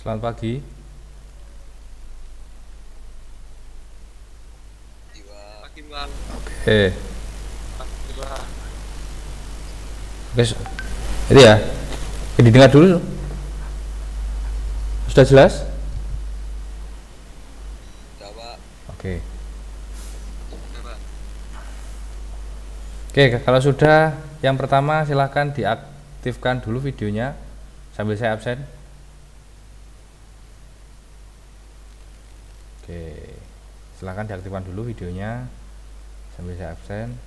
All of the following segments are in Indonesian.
Selamat pagi. Oke. Oke. Jadi ya, didengar dulu. Sudah jelas? Oke. Oke, kalau sudah yang pertama silahkan diaktifkan dulu videonya sambil saya absen. silahkan diaktifkan dulu videonya sambil saya absen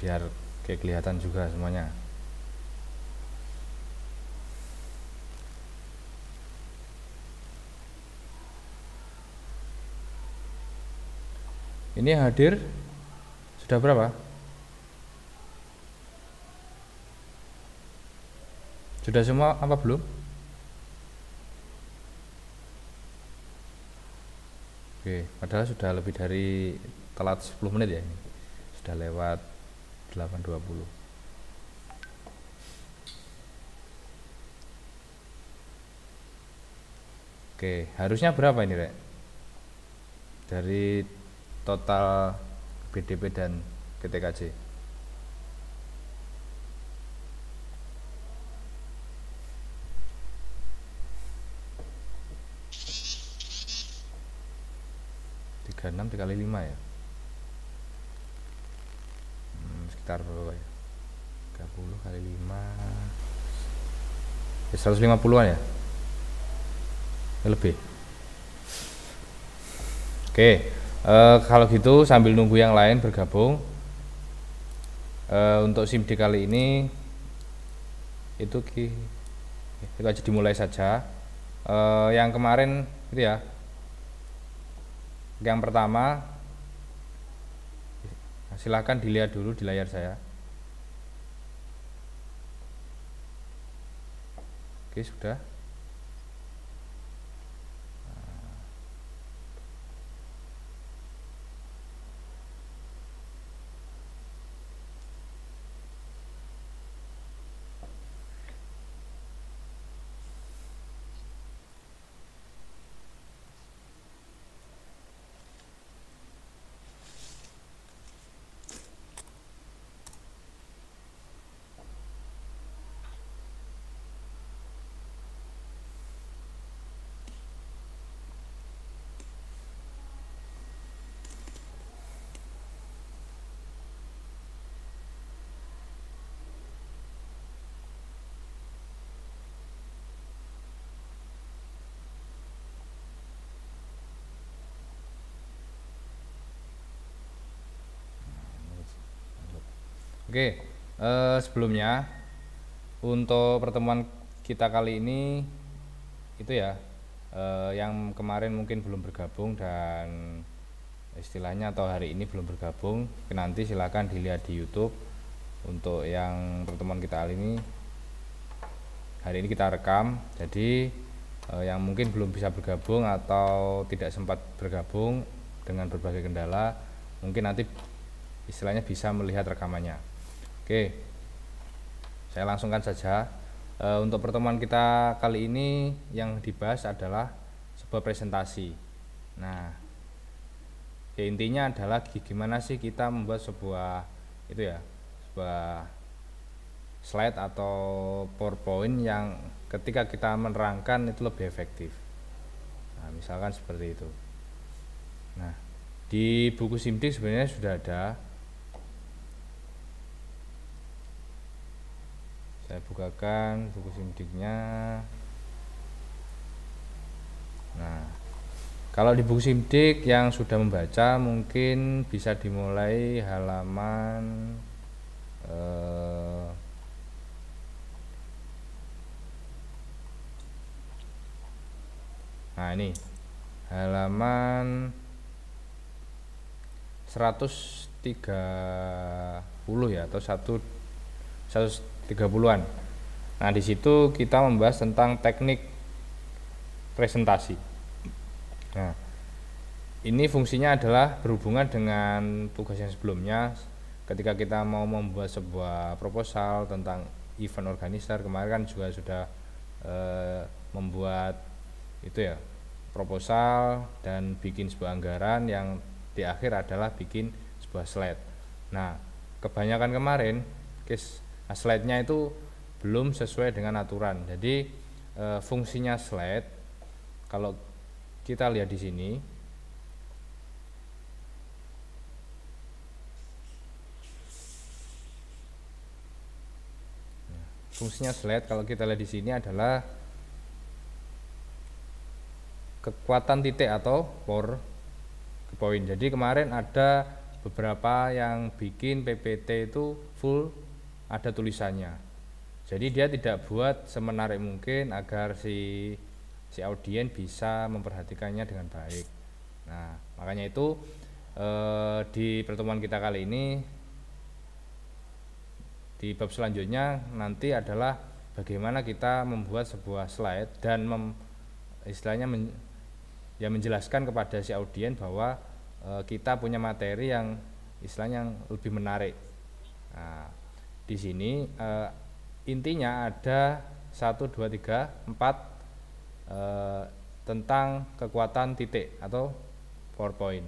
biar kayak kelihatan juga semuanya ini hadir sudah berapa Sudah semua apa belum? Oke, padahal sudah lebih dari telat 10 menit ya ini. Sudah lewat 8.20. Oke, harusnya berapa ini, Rek? Dari total BDP dan GTKJ? 1 kali 5 ya hmm, sekitar berapa ya 30 kali 5 ya 150an ya ya lebih oke e, kalau gitu sambil nunggu yang lain bergabung e, untuk SIMD kali ini itu ki itu aja dimulai saja e, yang kemarin itu ya yang pertama silahkan dilihat dulu di layar saya oke sudah Oke, uh, sebelumnya untuk pertemuan kita kali ini itu ya uh, yang kemarin mungkin belum bergabung dan istilahnya atau hari ini belum bergabung, nanti silahkan dilihat di YouTube untuk yang pertemuan kita kali ini. Hari ini kita rekam, jadi eh, yang mungkin belum bisa bergabung atau tidak sempat bergabung dengan berbagai kendala, mungkin nanti istilahnya bisa melihat rekamannya. Oke, saya langsungkan saja. E, untuk pertemuan kita kali ini yang dibahas adalah sebuah presentasi. Nah, ya intinya adalah gimana sih kita membuat sebuah itu ya, sebuah slide atau PowerPoint yang ketika kita menerangkan itu lebih efektif. Nah, misalkan seperti itu. Nah, di buku Simdik sebenarnya sudah ada saya bukakan buku simdiknya nah kalau di buku simdik yang sudah membaca mungkin bisa dimulai halaman eh, nah ini halaman 130 ya atau 1 1 30-an. Nah, di situ kita membahas tentang teknik presentasi. Nah, ini fungsinya adalah berhubungan dengan tugas yang sebelumnya ketika kita mau membuat sebuah proposal tentang event organizer kemarin kan juga sudah e, membuat itu ya proposal dan bikin sebuah anggaran yang di akhir adalah bikin sebuah slide. Nah, kebanyakan kemarin case nah, slide-nya itu belum sesuai dengan aturan jadi e, fungsinya slide kalau kita lihat di sini fungsinya slide kalau kita lihat di sini adalah kekuatan titik atau power ke point. Jadi kemarin ada beberapa yang bikin PPT itu full ada tulisannya jadi dia tidak buat semenarik mungkin agar si si audien bisa memperhatikannya dengan baik nah makanya itu eh, di pertemuan kita kali ini di bab selanjutnya nanti adalah bagaimana kita membuat sebuah slide dan mem, istilahnya men, ya menjelaskan kepada si audien bahwa eh, kita punya materi yang istilahnya yang lebih menarik. Nah, di sini uh, intinya ada 1 2 3 4 uh, tentang kekuatan titik atau PowerPoint.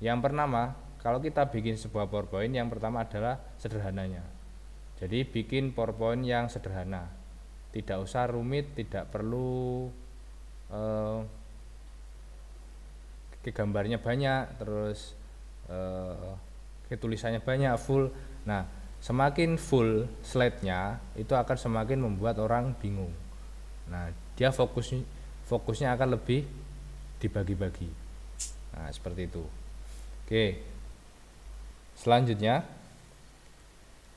Yang pertama, kalau kita bikin sebuah PowerPoint yang pertama adalah sederhananya. Jadi bikin PowerPoint yang sederhana. Tidak usah rumit, tidak perlu uh, eh, gambarnya banyak, terus uh, eh, tulisannya banyak full. Nah, semakin full slide-nya itu akan semakin membuat orang bingung. Nah, dia fokus fokusnya akan lebih dibagi-bagi. Nah, seperti itu. Oke. Selanjutnya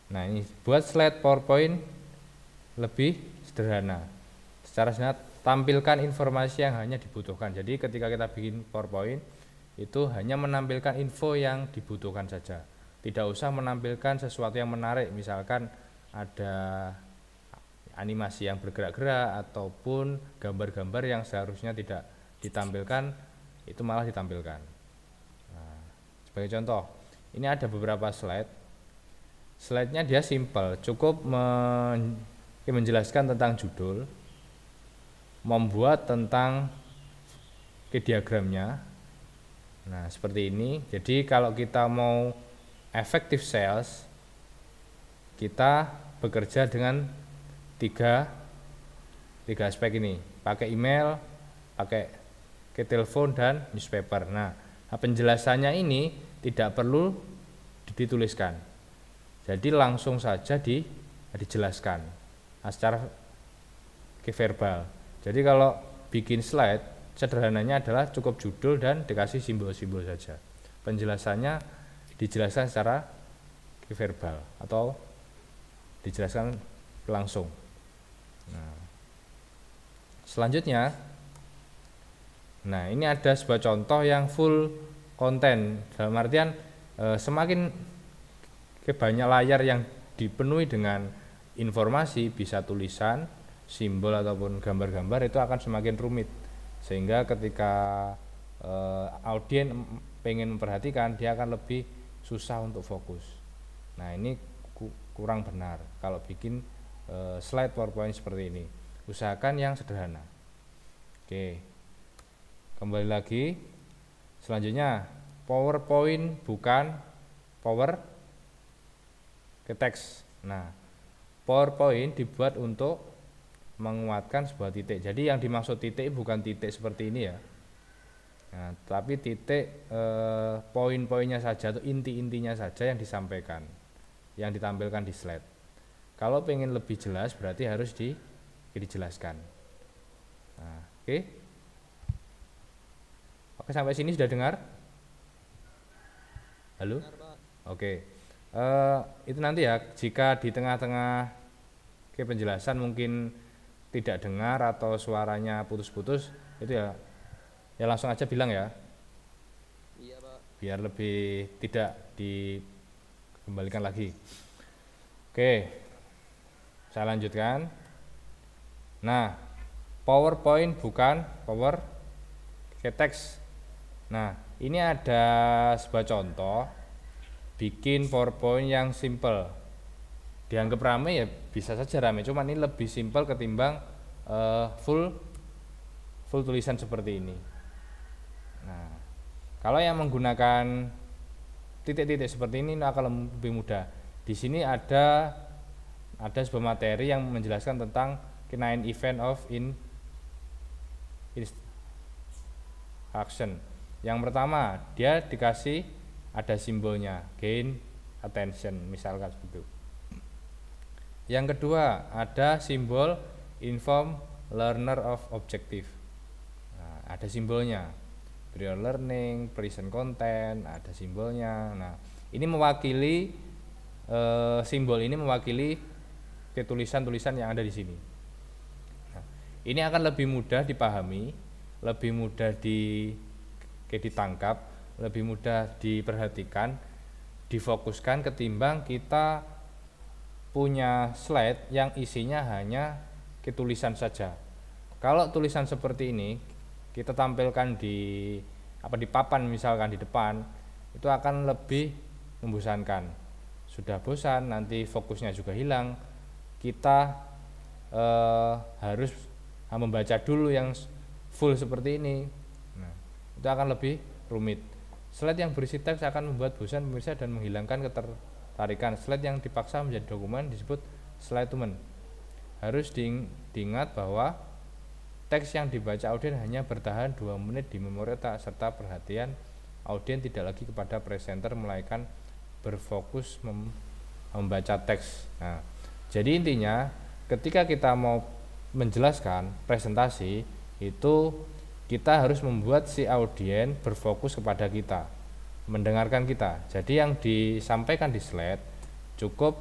Nah, ini buat slide PowerPoint lebih sederhana. Secara sederhana tampilkan informasi yang hanya dibutuhkan. Jadi ketika kita bikin PowerPoint itu hanya menampilkan info yang dibutuhkan saja. Tidak usah menampilkan sesuatu yang menarik, misalkan ada animasi yang bergerak-gerak ataupun gambar-gambar yang seharusnya tidak ditampilkan itu malah ditampilkan. Nah, sebagai contoh, ini ada beberapa slide. Slide-nya dia simple, cukup men menjelaskan tentang judul, membuat tentang ke diagramnya. Nah, seperti ini. Jadi kalau kita mau effective sales kita bekerja dengan tiga tiga aspek ini pakai email pakai ke telepon dan newspaper nah penjelasannya ini tidak perlu dituliskan jadi langsung saja di dijelaskan nah, secara ke verbal jadi kalau bikin slide sederhananya adalah cukup judul dan dikasih simbol-simbol saja penjelasannya dijelaskan secara verbal atau dijelaskan langsung. Nah, selanjutnya, nah ini ada sebuah contoh yang full konten dalam artian e, semakin banyak layar yang dipenuhi dengan informasi bisa tulisan, simbol ataupun gambar-gambar itu akan semakin rumit sehingga ketika e, eh, audien pengen memperhatikan dia akan lebih susah untuk fokus. Nah, ini ku kurang benar kalau bikin e, slide PowerPoint seperti ini. Usahakan yang sederhana. Oke. Kembali lagi. Selanjutnya, PowerPoint bukan power ke teks. Nah, PowerPoint dibuat untuk menguatkan sebuah titik. Jadi yang dimaksud titik bukan titik seperti ini ya. Nah, tapi titik eh, poin-poinnya saja atau inti-intinya saja yang disampaikan, yang ditampilkan di slide. Kalau pengen lebih jelas berarti harus di, dijelaskan. Nah, oke. Okay. Oke, sampai sini sudah dengar? Halo? oke. Okay. Eh, itu nanti ya jika di tengah-tengah ke penjelasan mungkin tidak dengar atau suaranya putus-putus itu ya Ya langsung aja bilang ya. Iya, Pak. Biar lebih tidak dikembalikan lagi. Oke. Saya lanjutkan. Nah, PowerPoint bukan power ke teks. Nah, ini ada sebuah contoh bikin PowerPoint yang simple. Dianggap rame ya bisa saja rame, cuma ini lebih simple ketimbang uh, full full tulisan seperti ini. Nah, kalau yang menggunakan titik-titik seperti ini akan lebih mudah. Di sini ada ada sebuah materi yang menjelaskan tentang kinain event of in, action. Yang pertama, dia dikasih ada simbolnya, gain attention, misalkan seperti itu. Yang kedua, ada simbol inform learner of objective. Nah, ada simbolnya prior learning, present content, ada simbolnya. Nah, ini mewakili e, simbol ini mewakili ketulisan tulisan yang ada di sini. Nah, ini akan lebih mudah dipahami, lebih mudah di kayak ditangkap, lebih mudah diperhatikan, difokuskan ketimbang kita punya slide yang isinya hanya ketulisan saja. Kalau tulisan seperti ini kita tampilkan di apa di papan misalkan di depan itu akan lebih membosankan sudah bosan nanti fokusnya juga hilang kita eh, harus membaca dulu yang full seperti ini nah, itu akan lebih rumit slide yang berisi teks akan membuat bosan pemirsa dan menghilangkan ketertarikan slide yang dipaksa menjadi dokumen disebut slide teman harus diingat bahwa Teks yang dibaca audien hanya bertahan dua menit di memori otak serta perhatian audien tidak lagi kepada presenter melainkan berfokus mem membaca teks. Nah, jadi intinya ketika kita mau menjelaskan presentasi itu kita harus membuat si audien berfokus kepada kita, mendengarkan kita. Jadi yang disampaikan di slide cukup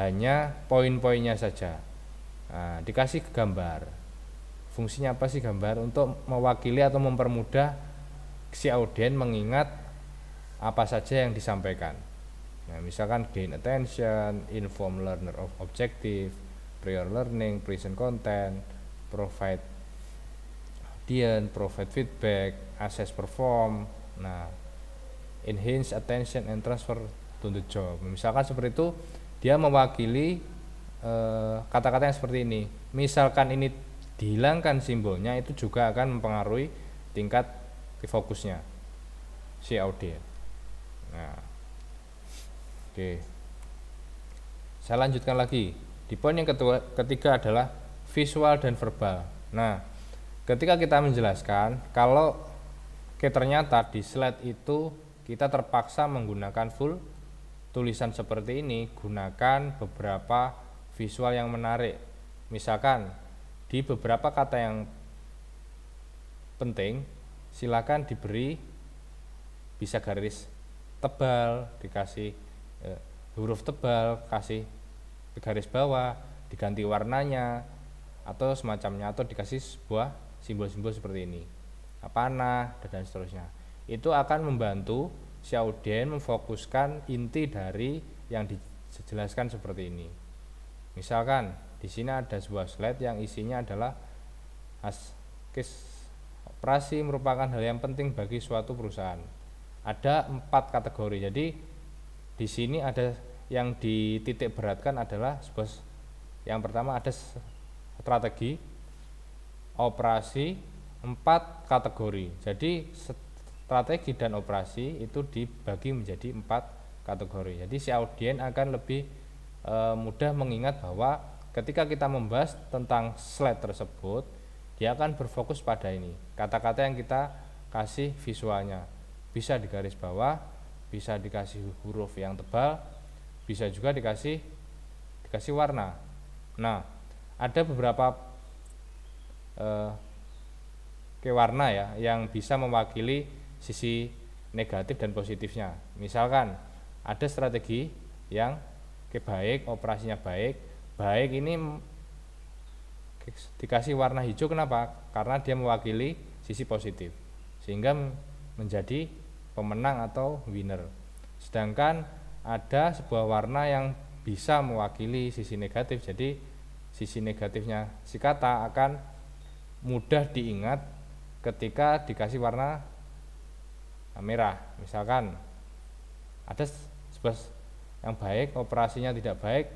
hanya poin-poinnya saja. Nah, dikasih gambar fungsinya apa sih gambar untuk mewakili atau mempermudah si audien mengingat apa saja yang disampaikan nah misalkan gain attention inform learner of objective prior learning present content provide audience provide feedback assess perform nah enhance attention and transfer to the job misalkan seperti itu dia mewakili eh, kata-kata uh, yang seperti ini misalkan ini dihilangkan simbolnya itu juga akan mempengaruhi tingkat fokusnya si audio. Nah. Oke. Saya lanjutkan lagi. Di poin yang ketua, ketiga adalah visual dan verbal. Nah, ketika kita menjelaskan kalau Oke, ternyata di slide itu kita terpaksa menggunakan full tulisan seperti ini, gunakan beberapa visual yang menarik. Misalkan di beberapa kata yang penting silakan diberi bisa garis tebal dikasih e, huruf tebal kasih garis bawah diganti warnanya atau semacamnya atau dikasih sebuah simbol-simbol seperti ini apa panah dan seterusnya itu akan membantu si audien memfokuskan inti dari yang dijelaskan seperti ini misalkan di sini ada sebuah slide yang isinya adalah askes operasi merupakan hal yang penting bagi suatu perusahaan ada empat kategori jadi di sini ada yang dititik beratkan adalah sebuah yang pertama ada strategi operasi empat kategori jadi strategi dan operasi itu dibagi menjadi empat kategori jadi si audien akan lebih e, mudah mengingat bahwa Ketika kita membahas tentang slide tersebut, dia akan berfokus pada ini. Kata-kata yang kita kasih visualnya. Bisa di bawah, bisa dikasih huruf yang tebal, bisa juga dikasih dikasih warna. Nah, ada beberapa eh, warna ya yang bisa mewakili sisi negatif dan positifnya. Misalkan ada strategi yang kebaik, operasinya baik, baik ini dikasih warna hijau kenapa? Karena dia mewakili sisi positif sehingga menjadi pemenang atau winner. Sedangkan ada sebuah warna yang bisa mewakili sisi negatif. Jadi sisi negatifnya si kata akan mudah diingat ketika dikasih warna merah. Misalkan ada sebuah yang baik, operasinya tidak baik,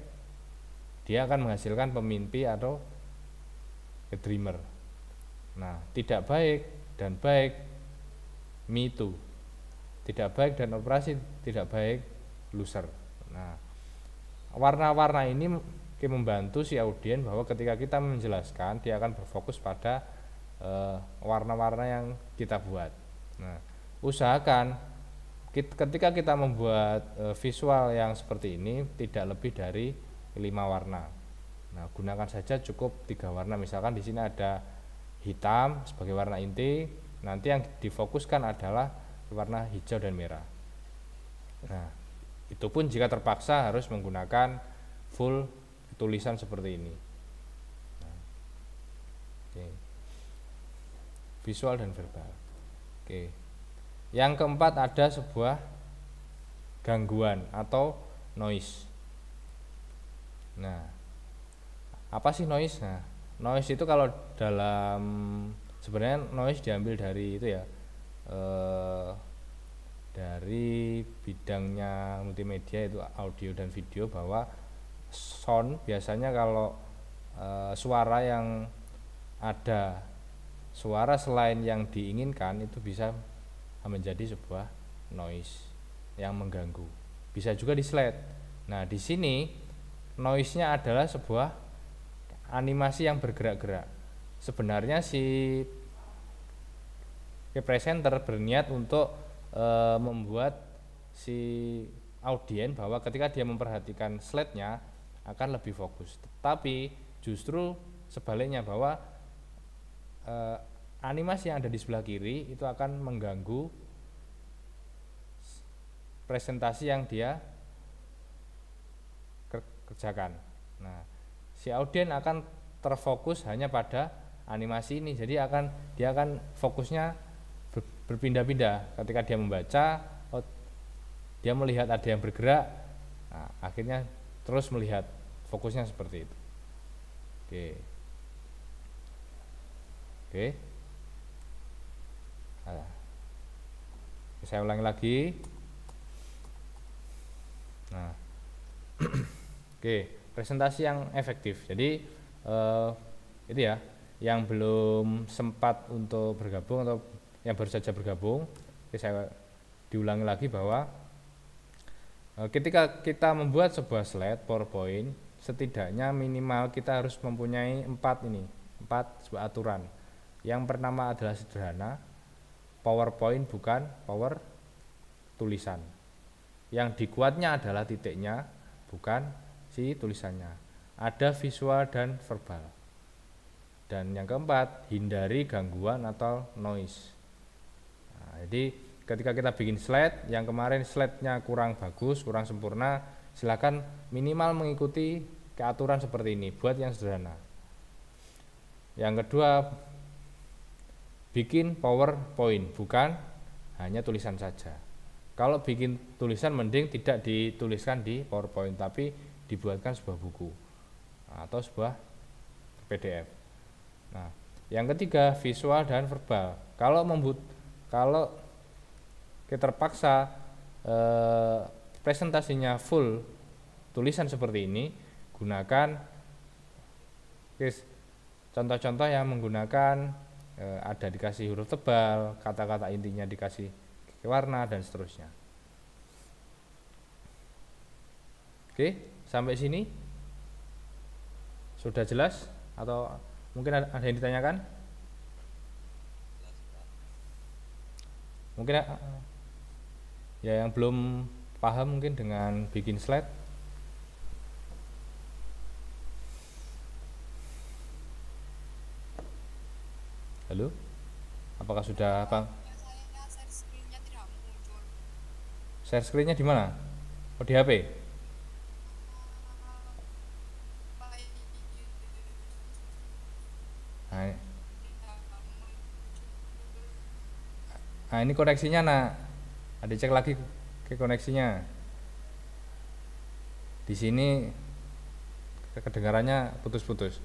dia akan menghasilkan pemimpi atau a dreamer nah tidak baik dan baik me too tidak baik dan operasi tidak baik loser nah warna-warna ini membantu si audien bahwa ketika kita menjelaskan dia akan berfokus pada eh, warna-warna uh, yang kita buat nah usahakan ketika kita membuat uh, visual yang seperti ini tidak lebih dari lima warna nah gunakan saja cukup tiga warna misalkan di sini ada hitam sebagai warna inti nanti yang difokuskan adalah warna hijau dan merah nah itu pun jika terpaksa harus menggunakan full tulisan seperti ini nah, visual dan verbal oke yang keempat ada sebuah gangguan atau noise Nah, apa sih noise? Nah, noise itu kalau dalam sebenarnya noise diambil dari itu ya eh, dari bidangnya multimedia itu audio dan video bahwa sound biasanya kalau eh, suara yang ada suara selain yang diinginkan itu bisa menjadi sebuah noise yang mengganggu. Bisa juga di slide. Nah, di sini noise-nya adalah sebuah animasi yang bergerak-gerak. Sebenarnya si presenter berniat untuk e, membuat si audien bahwa ketika dia memperhatikan slide-nya akan lebih fokus. Tapi justru sebaliknya bahwa e, animasi yang ada di sebelah kiri itu akan mengganggu presentasi yang dia kerjakan. Nah, si audien akan terfokus hanya pada animasi ini. Jadi akan dia akan fokusnya berpindah-pindah ketika dia membaca, oh, dia melihat ada yang bergerak, nah, akhirnya terus melihat fokusnya seperti itu. Oke. Oke. Nah, saya ulangi lagi. Nah. Oke, presentasi yang efektif. Jadi uh, itu ya, yang belum sempat untuk bergabung atau yang baru saja bergabung, saya diulangi lagi bahwa uh, ketika kita membuat sebuah slide PowerPoint, setidaknya minimal kita harus mempunyai empat ini, empat sebuah aturan. Yang pertama adalah sederhana, PowerPoint bukan Power tulisan. Yang dikuatnya adalah titiknya, bukan si tulisannya. Ada visual dan verbal. Dan yang keempat, hindari gangguan atau noise. Nah, jadi ketika kita bikin slide, yang kemarin slide-nya kurang bagus, kurang sempurna, silakan minimal mengikuti keaturan seperti ini, buat yang sederhana. Yang kedua, bikin PowerPoint, bukan hanya tulisan saja. Kalau bikin tulisan mending tidak dituliskan di PowerPoint, tapi dibuatkan sebuah buku atau sebuah PDF. Nah, yang ketiga visual dan verbal. Kalau membuat kalau kita terpaksa eh, presentasinya full tulisan seperti ini, gunakan contoh-contoh yang menggunakan eh, ada dikasih huruf tebal, kata-kata intinya dikasih warna dan seterusnya. Oke sampai sini sudah jelas atau mungkin ada yang ditanyakan mungkin eh, ya yang belum paham mungkin dengan bikin slide halo apakah sudah apa share screennya di mana oh di HP Nah ini koneksinya nak ada cek lagi ke koneksinya. Di sini kedengarannya putus-putus.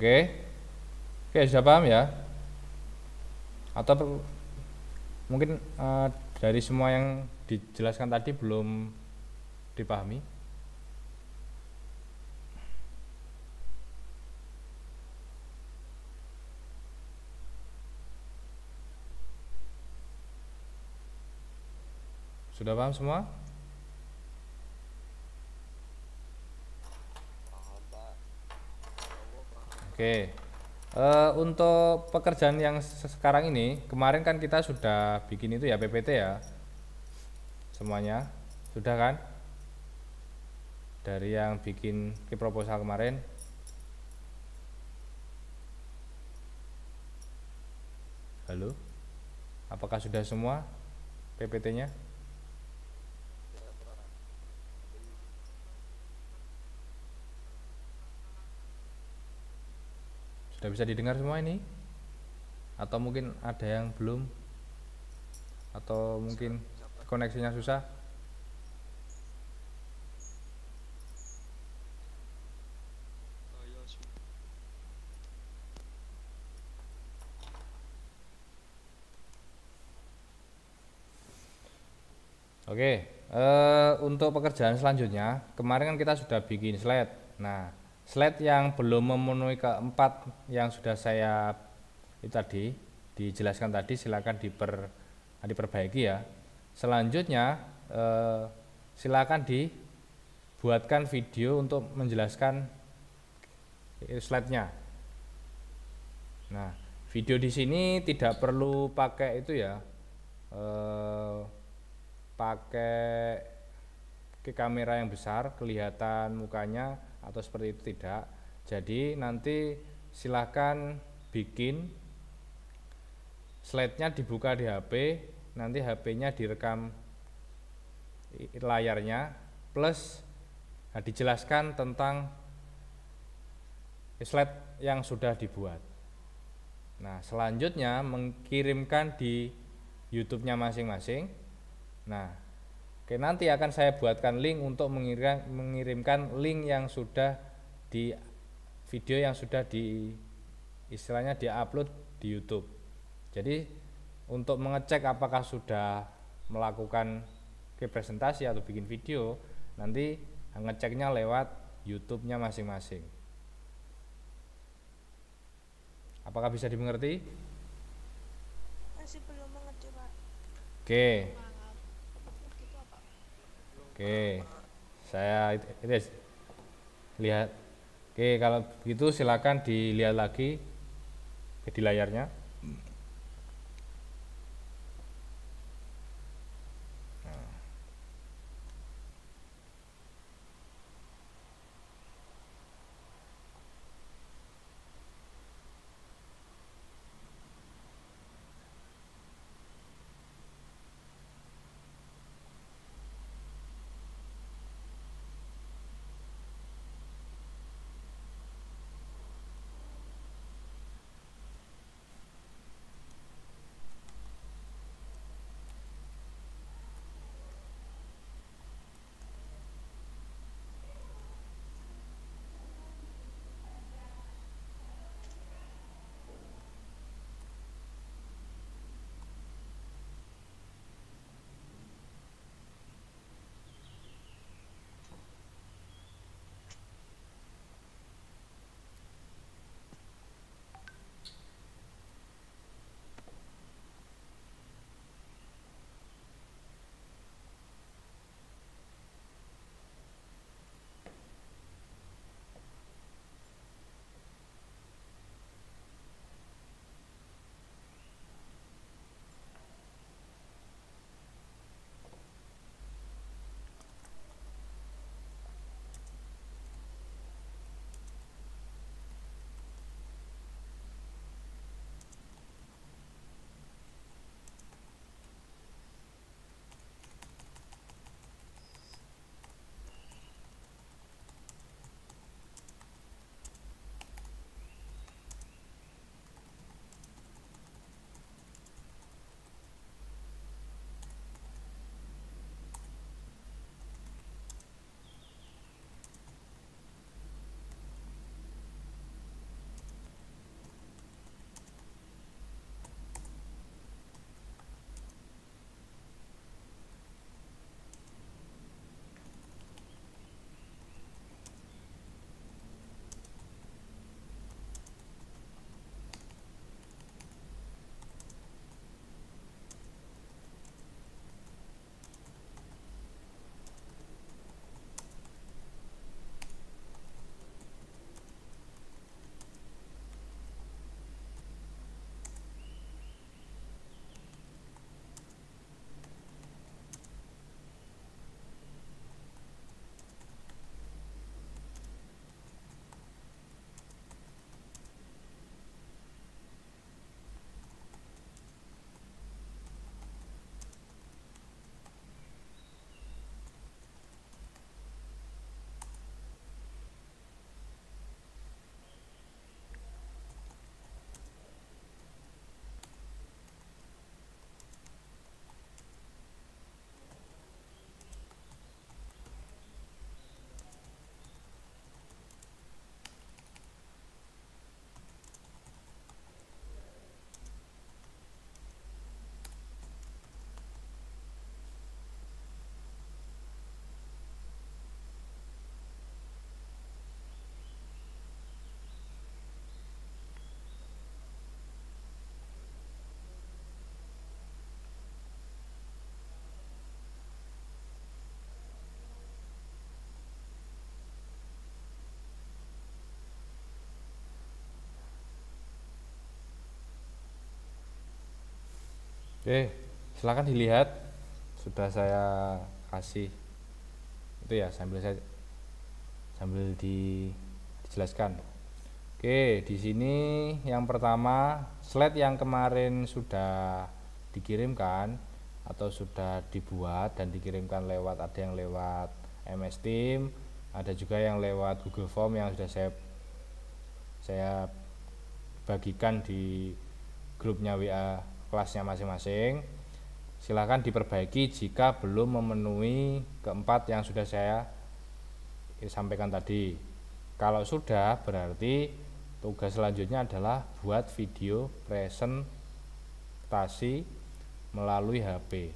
Oke. Okay? Oke, sudah paham ya? Atau mungkin uh, dari semua yang dijelaskan tadi belum dipahami? Sudah paham semua? Oke. Uh, untuk pekerjaan yang sekarang ini, kemarin kan kita sudah bikin itu ya PPT ya. Semuanya sudah kan? Dari yang bikin ke proposal kemarin. Halo. Apakah sudah semua PPT-nya? Sudah bisa didengar semua ini? Atau mungkin ada yang belum? Atau mungkin koneksinya susah? Oke, okay. uh, eh, untuk pekerjaan selanjutnya, kemarin kan kita sudah bikin slide. Nah, slide yang belum memenuhi keempat yang sudah saya itu tadi dijelaskan tadi silakan diper diperbaiki ya selanjutnya eh, silakan dibuatkan video untuk menjelaskan eh, slide-nya nah video di sini tidak perlu pakai itu ya eh, pakai ke kamera yang besar kelihatan mukanya atau seperti itu tidak jadi nanti silahkan bikin slide-nya dibuka di HP nanti HP-nya direkam layarnya plus nah, dijelaskan tentang slide yang sudah dibuat nah selanjutnya mengirimkan di YouTube-nya masing-masing nah Oke, nanti akan saya buatkan link untuk mengirimkan, mengirimkan link yang sudah di video yang sudah di istilahnya diupload di YouTube. Jadi untuk mengecek apakah sudah melakukan ke presentasi atau bikin video, nanti ngeceknya lewat YouTube-nya masing-masing. Apakah bisa dimengerti? Masih belum mengerti, Pak. Oke. Okay. Oke, saya ini lihat. Oke, kalau begitu silakan dilihat lagi di layarnya. Oke, silakan dilihat. Sudah saya kasih. Itu ya sambil saya sambil di, dijelaskan. Oke, di sini yang pertama slide yang kemarin sudah dikirimkan atau sudah dibuat dan dikirimkan lewat ada yang lewat MS Team, ada juga yang lewat Google Form yang sudah saya saya bagikan di grupnya WA kelasnya masing-masing silahkan diperbaiki jika belum memenuhi keempat yang sudah saya sampaikan tadi kalau sudah berarti tugas selanjutnya adalah buat video presentasi melalui HP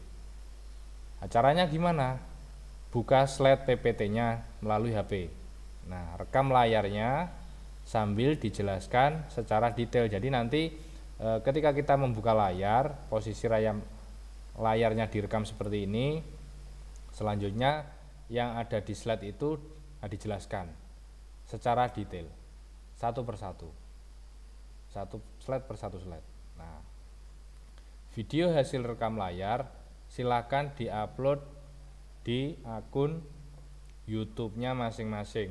acaranya gimana buka slide PPT nya melalui HP nah rekam layarnya sambil dijelaskan secara detail jadi nanti e, ketika kita membuka layar posisi rayam layarnya direkam seperti ini selanjutnya yang ada di slide itu ah, dijelaskan secara detail satu persatu satu slide per satu slide nah video hasil rekam layar silakan diupload di akun YouTube-nya masing-masing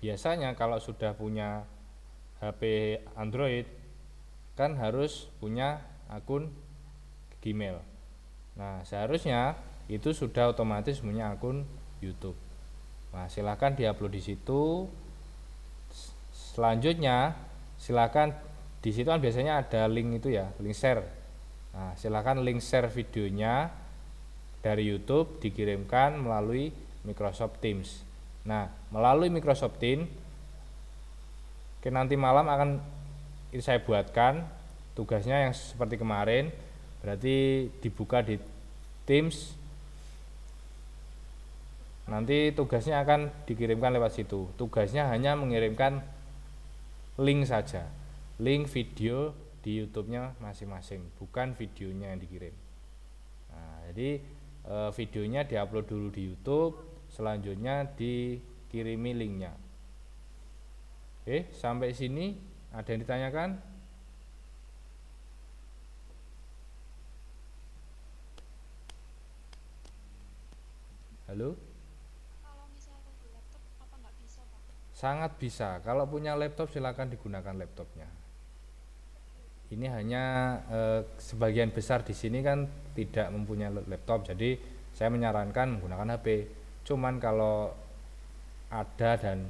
biasanya kalau sudah punya HP Android kan harus punya akun Gmail. Nah, seharusnya itu sudah otomatis punya akun YouTube. Nah, silahkan diupload di situ. Selanjutnya, silahkan di situ kan biasanya ada link itu ya, link share. Nah, silahkan link share videonya dari YouTube dikirimkan melalui Microsoft Teams. Nah, melalui Microsoft Teams, ke nanti malam akan ini saya buatkan tugasnya yang seperti kemarin berarti dibuka di Teams nanti tugasnya akan dikirimkan lewat situ tugasnya hanya mengirimkan link saja link video di YouTube-nya masing-masing bukan videonya yang dikirim nah, jadi e, videonya diupload dulu di YouTube selanjutnya dikirimi linknya Oke, sampai sini ada yang ditanyakan? Halo? Sangat bisa. Kalau punya laptop, silakan digunakan laptopnya. Ini hanya eh, sebagian besar di sini kan tidak mempunyai laptop, jadi saya menyarankan menggunakan HP. Cuman kalau ada dan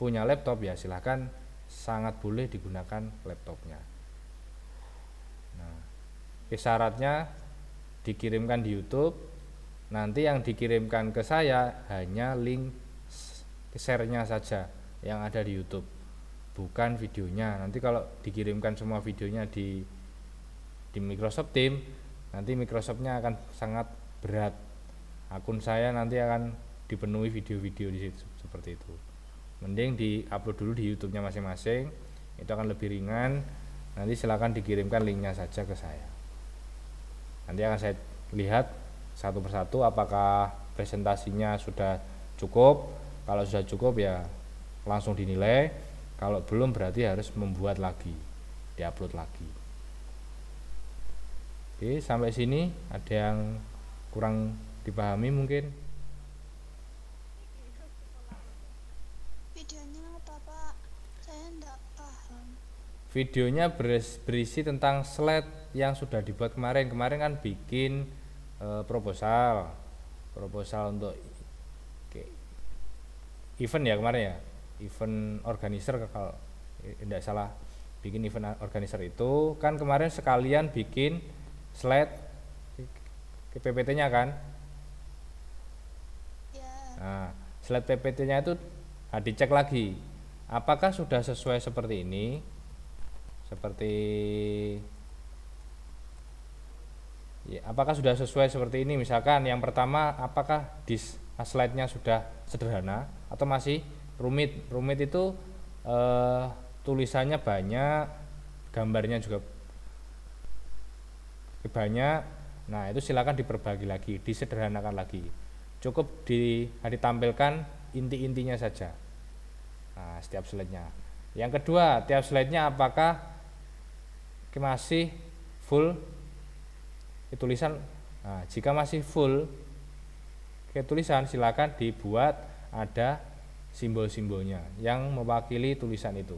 punya laptop ya silahkan sangat boleh digunakan laptopnya nah syaratnya dikirimkan di YouTube nanti yang dikirimkan ke saya hanya link share saja yang ada di YouTube bukan videonya nanti kalau dikirimkan semua videonya di di Microsoft Team nanti Microsoftnya akan sangat berat akun saya nanti akan dipenuhi video-video di situ seperti itu mending di-upload dulu di YouTube-nya masing-masing itu akan lebih ringan nanti silahkan dikirimkan linknya saja ke saya nanti akan saya lihat satu persatu apakah presentasinya sudah cukup kalau sudah cukup ya langsung dinilai kalau belum berarti harus membuat lagi diupload lagi oke sampai sini ada yang kurang dipahami mungkin videonya berisi tentang slide yang sudah dibuat kemarin kemarin kan bikin e, proposal proposal untuk event ya kemarin ya event organizer kalau tidak eh, salah bikin event organizer itu kan kemarin sekalian bikin slide ke PPT nya kan ya. nah slide PPT nya itu nah, dicek lagi apakah sudah sesuai seperti ini seperti ya, apakah sudah sesuai seperti ini misalkan yang pertama apakah di ah, slide-nya sudah sederhana atau masih rumit rumit itu eh, tulisannya banyak gambarnya juga banyak nah itu silakan diperbagi lagi disederhanakan lagi cukup di, ditampilkan inti-intinya saja nah, setiap slide-nya yang kedua tiap slide-nya apakah masih full tulisan nah, jika masih full ke tulisan silakan dibuat ada simbol-simbolnya yang mewakili tulisan itu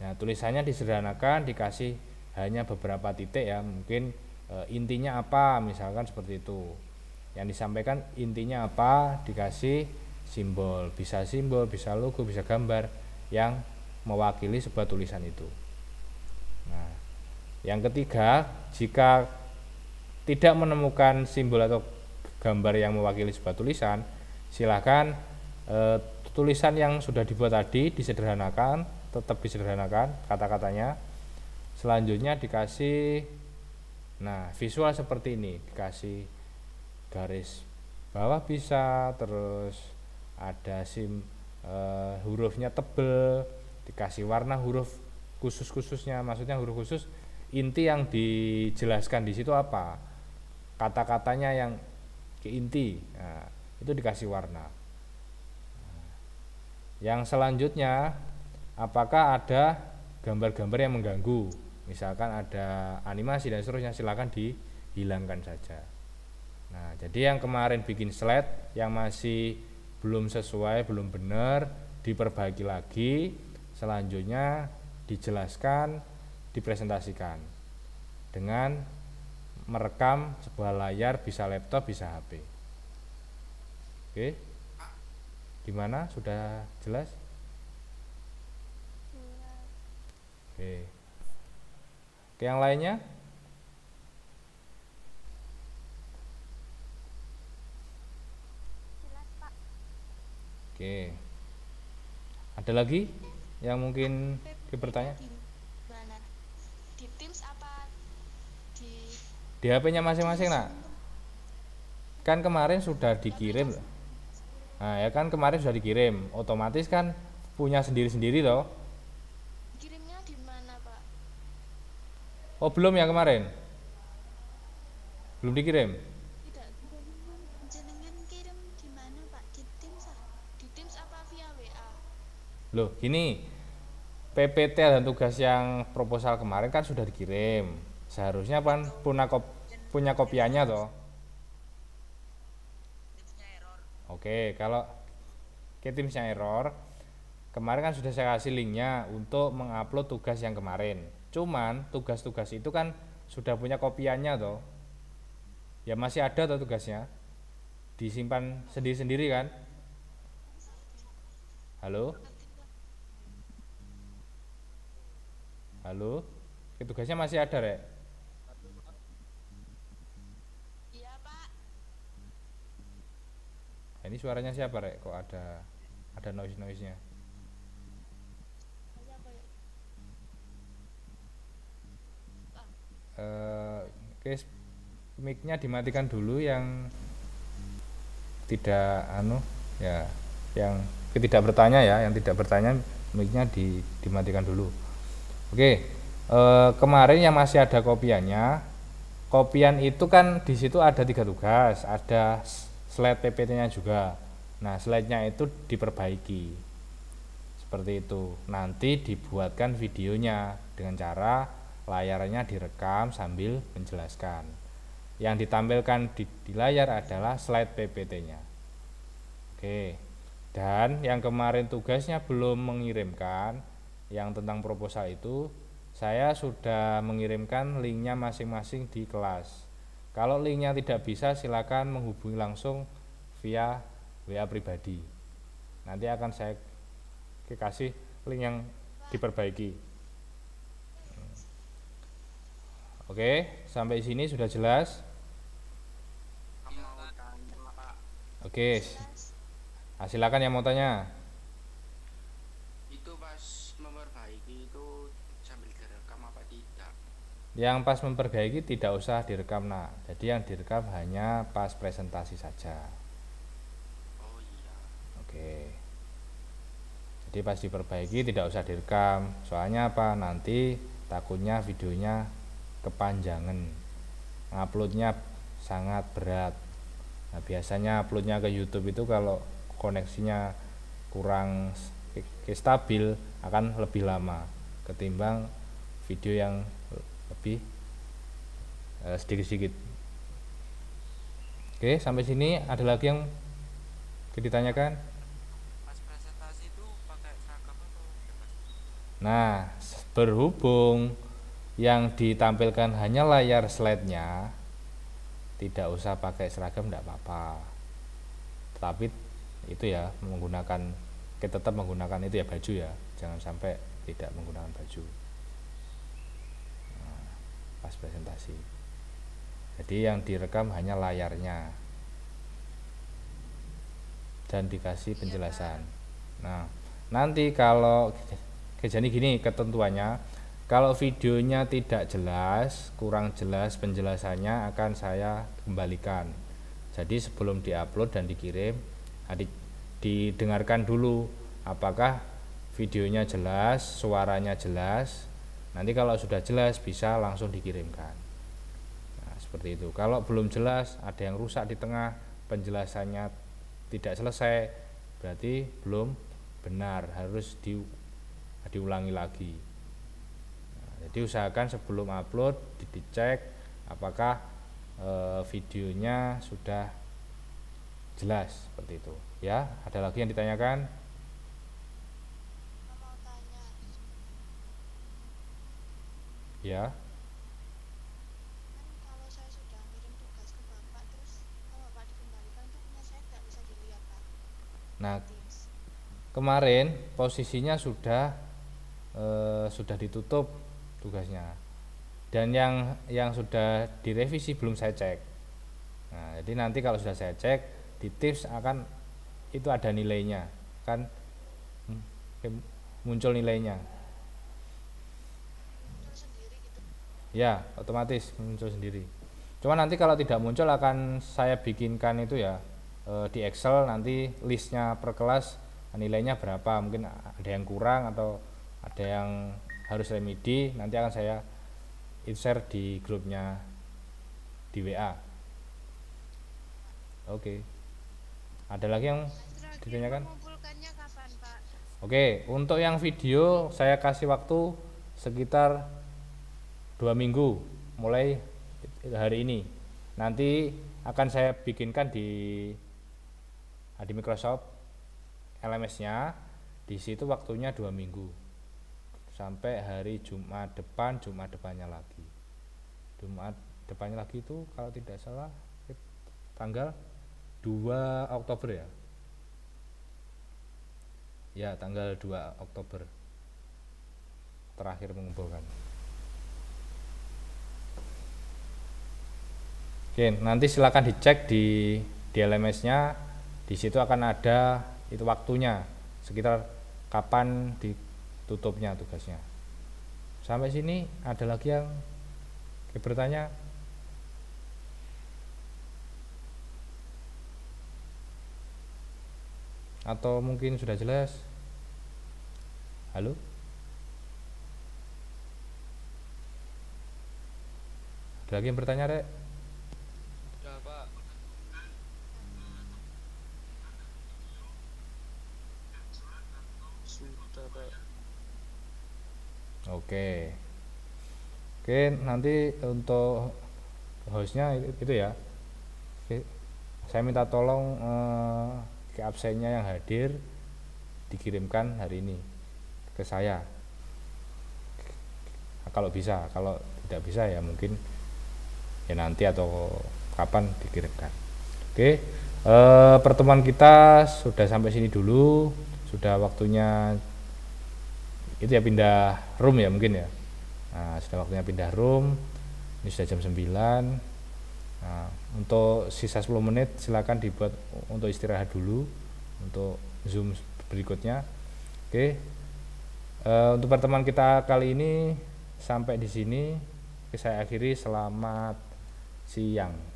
nah tulisannya disederhanakan dikasih hanya beberapa titik ya mungkin e, intinya apa misalkan seperti itu yang disampaikan intinya apa dikasih simbol bisa simbol bisa logo bisa gambar yang mewakili sebuah tulisan itu yang ketiga, jika tidak menemukan simbol atau gambar yang mewakili sebuah tulisan, silakan e, tulisan yang sudah dibuat tadi disederhanakan, tetap disederhanakan kata-katanya. Selanjutnya dikasih nah, visual seperti ini, dikasih garis bawah bisa, terus ada sim e, hurufnya tebel, dikasih warna huruf khusus-khususnya, maksudnya huruf khusus inti yang dijelaskan di situ apa kata-katanya yang ke inti nah, itu dikasih warna nah, yang selanjutnya apakah ada gambar-gambar yang mengganggu misalkan ada animasi dan seterusnya silakan dihilangkan saja nah jadi yang kemarin bikin slide yang masih belum sesuai belum benar diperbaiki lagi selanjutnya dijelaskan dipresentasikan dengan merekam sebuah layar bisa laptop bisa HP oke gimana sudah jelas oke oke yang lainnya Oke. Ada lagi yang mungkin dipertanyakan? di HP-nya masing-masing nak kan kemarin sudah dikirim nah ya kan kemarin sudah dikirim otomatis kan punya sendiri-sendiri loh kirimnya di mana pak oh belum ya kemarin belum dikirim tidak kirim pak di Teams ah? di Teams apa via WA loh gini PPT dan tugas yang proposal kemarin kan sudah dikirim seharusnya pan punakop punya kopiannya toh oke kalau ke timsnya error kemarin kan sudah saya kasih linknya untuk mengupload tugas yang kemarin cuman tugas-tugas itu kan sudah punya kopiannya toh ya masih ada toh tugasnya disimpan sendiri-sendiri kan halo halo tugasnya masih ada rek Nah, ini suaranya siapa rek kok ada ada noise noise nya uh, eh, mic nya dimatikan dulu yang tidak anu ya yang tidak bertanya ya yang tidak bertanya nya di, dimatikan dulu oke okay. uh, eh, kemarin yang masih ada kopiannya kopian itu kan di situ ada tiga tugas ada slide PPT-nya juga. Nah, slide-nya itu diperbaiki. Seperti itu. Nanti dibuatkan videonya dengan cara layarnya direkam sambil menjelaskan. Yang ditampilkan di, di layar adalah slide PPT-nya. Oke. Dan yang kemarin tugasnya belum mengirimkan yang tentang proposal itu, saya sudah mengirimkan linknya masing-masing di kelas kalau linknya tidak bisa, silakan menghubungi langsung via WA pribadi. Nanti akan saya kasih link yang diperbaiki. Oke, sampai sini sudah jelas. Iya, Oke, ah, silakan yang mau tanya. Yang pas memperbaiki tidak usah direkam nak. Jadi yang direkam hanya pas presentasi saja. Oh, iya. Oke. Jadi pas diperbaiki tidak usah direkam. Soalnya apa? Nanti takutnya videonya kepanjangan. Uploadnya sangat berat. Nah, biasanya uploadnya ke YouTube itu kalau koneksinya kurang stabil akan lebih lama ketimbang video yang lebih eh, sedikit-sedikit oke sampai sini ada lagi yang ditanyakan nah berhubung yang ditampilkan hanya layar slide-nya tidak usah pakai seragam tidak apa-apa tapi itu ya menggunakan kita tetap menggunakan itu ya baju ya jangan sampai tidak menggunakan baju pas presentasi jadi yang direkam hanya layarnya dan dikasih iya, penjelasan nah nanti kalau kejadian gini ketentuannya kalau videonya tidak jelas kurang jelas penjelasannya akan saya kembalikan jadi sebelum diupload dan dikirim nah, didengarkan dulu apakah videonya jelas suaranya jelas Nanti kalau sudah jelas bisa langsung dikirimkan. Nah, seperti itu. Kalau belum jelas, ada yang rusak di tengah, penjelasannya tidak selesai, berarti belum benar, harus di, diulangi lagi. Nah, jadi usahakan sebelum upload di dicek apakah e, videonya sudah jelas seperti itu. Ya, ada lagi yang ditanyakan? Ya. Nah, kemarin posisinya sudah eh, sudah ditutup tugasnya. Dan yang yang sudah direvisi belum saya cek. Nah, jadi nanti kalau sudah saya cek di tips akan itu ada nilainya, kan hmm, muncul nilainya. ya otomatis muncul sendiri cuma nanti kalau tidak muncul akan saya bikinkan itu ya eh, di Excel nanti listnya per kelas nilainya berapa mungkin ada yang kurang atau ada yang harus remedi nanti akan saya insert di grupnya di WA oke ada lagi yang ditanyakan oke untuk yang video saya kasih waktu sekitar dua minggu mulai hari ini nanti akan saya bikinkan di di Microsoft LMS-nya di situ waktunya dua minggu sampai hari Jumat depan Jumat depannya lagi Jumat depannya lagi itu kalau tidak salah tanggal 2 Oktober ya ya tanggal 2 Oktober terakhir mengumpulkan Oke, nanti silakan dicek di di LMS-nya. Di situ akan ada itu waktunya, sekitar kapan ditutupnya tugasnya. Sampai sini ada lagi yang bertanya? Atau mungkin sudah jelas? Halo? Ada lagi yang bertanya, Rek? Oke. Oke, nanti untuk hostnya itu ya. Oke. Saya minta tolong eh, ke absennya yang hadir dikirimkan hari ini ke saya. Nah, kalau bisa, kalau tidak bisa ya mungkin ya nanti atau kapan dikirimkan. Oke, eh, pertemuan kita sudah sampai sini dulu, sudah waktunya itu ya pindah room ya mungkin ya nah, sudah waktunya pindah room ini sudah jam 9 nah, untuk sisa 10 menit silakan dibuat untuk istirahat dulu untuk zoom berikutnya oke uh, untuk pertemuan kita kali ini sampai di sini saya akhiri selamat siang